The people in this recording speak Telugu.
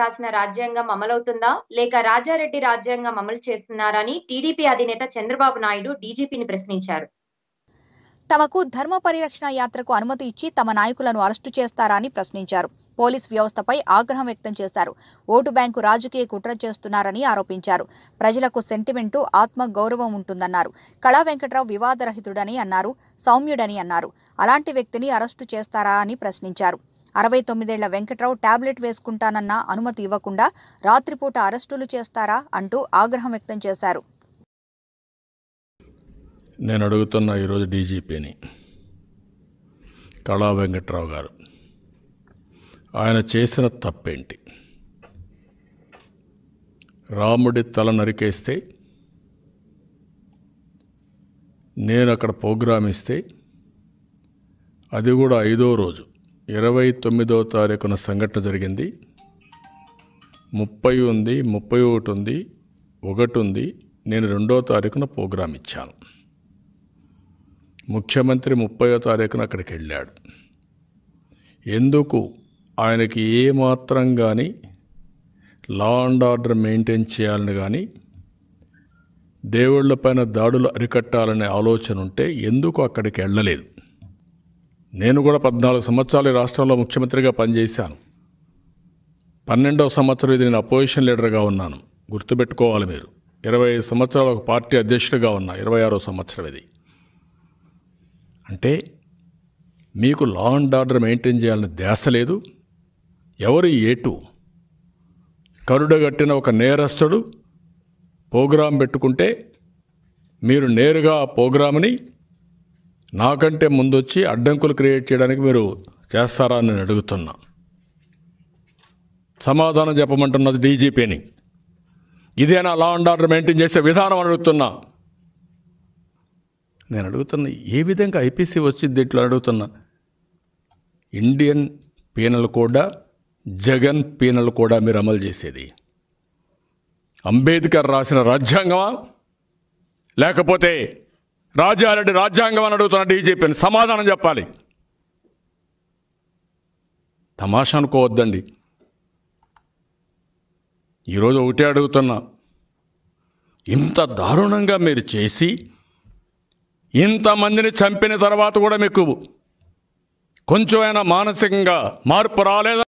రాసిన రాజ్యాంగం అమలవుతుందా లేక రాజారెడ్డి రాజ్యాంగం అమలు చేస్తున్నారని టీడీపీ అధినేత చంద్రబాబు నాయుడు డీజీపీని ప్రశ్నించారు తమకు ధర్మ పరిరక్షణ యాత్రకు అనుమతి ఇచ్చి తమ నాయకులను అరెస్టు చేస్తారా అని ప్రశ్నించారు పోలీస్ వ్యవస్థపై ఆగ్రహం వ్యక్తం చేశారు ఓటు బ్యాంకు రాజకీయ కుట్ర చేస్తున్నారని ఆరోపించారు ప్రజలకు సెంటిమెంటు ఆత్మ గౌరవం ఉంటుందన్నారు కళా వెంకట్రావు వివాదరహితుడని అన్నారు సౌమ్యుడని అన్నారు అలాంటి వ్యక్తిని అరెస్టు చేస్తారా అని ప్రశ్నించారు అరవై తొమ్మిదేళ్ల వెంకట్రావు టాబ్లెట్ వేసుకుంటానన్న అనుమతి ఇవ్వకుండా రాత్రిపూట అరెస్టులు చేస్తారా అంటూ ఆగ్రహం వ్యక్తం చేశారు నేను అడుగుతున్న ఈరోజు డీజీపీని కళా వెంకట్రావు గారు ఆయన చేసిన తప్పేంటి రాముడి తల నరికేస్తే నేను అక్కడ ప్రోగ్రామ్ ఇస్తే అది కూడా ఐదో రోజు ఇరవై తొమ్మిదవ తారీఖున సంఘటన జరిగింది ముప్పై ఉంది ముప్పై ఒకటి ఉంది ఒకటి ఉంది నేను రెండో తారీఖున ప్రోగ్రాం ఇచ్చాను ముఖ్యమంత్రి ముప్పయో తారీఖున అక్కడికి వెళ్ళాడు ఎందుకు ఆయనకి ఏమాత్రం కానీ లా అండ్ ఆర్డర్ మెయింటైన్ చేయాలని కానీ దేవుళ్ళపైన దాడులు అరికట్టాలనే ఆలోచన ఉంటే ఎందుకు అక్కడికి వెళ్ళలేదు నేను కూడా పద్నాలుగు సంవత్సరాలు రాష్ట్రంలో ముఖ్యమంత్రిగా పనిచేశాను పన్నెండవ సంవత్సరం ఇది నేను అపోజిషన్ లీడర్గా ఉన్నాను గుర్తుపెట్టుకోవాలి మీరు ఇరవై ఐదు సంవత్సరాలు ఒక పార్టీ అధ్యక్షుడిగా ఉన్నా ఇరవై ఆరో సంవత్సరం ఇది అంటే మీకు లా అండ్ ఆర్డర్ మెయింటైన్ చేయాలని ధ్యాస లేదు ఎవరి ఏటు కరుడగట్టిన ఒక నేరస్తుడు ప్రోగ్రాం పెట్టుకుంటే మీరు నేరుగా ఆ ప్రోగ్రామ్ని నాకంటే ముందొచ్చి అడ్డంకులు క్రియేట్ చేయడానికి మీరు చేస్తారా అని నేను అడుగుతున్నా సమాధానం చెప్పమంటున్నది డీజీపీని ఇదేనా లా అండ్ ఆర్డర్ మెయింటైన్ చేసే విధానం అడుగుతున్నా నేను అడుగుతున్నా ఏ విధంగా ఐపీసీ వచ్చింది దీంట్లో అడుగుతున్నా ఇండియన్ పీనల్ కూడా జగన్ పీనల్ కూడా మీరు అమలు చేసేది అంబేద్కర్ రాసిన రాజ్యాంగమా లేకపోతే రాజారెడ్డి రాజ్యాంగం అని అడుగుతున్న డీజీపీని సమాధానం చెప్పాలి తమాషా అనుకోవద్దండి ఈరోజు ఒకటే అడుగుతున్నా ఇంత దారుణంగా మీరు చేసి ఇంతమందిని చంపిన తర్వాత కూడా మీకు కొంచెమైనా మానసికంగా మార్పు రాలేదా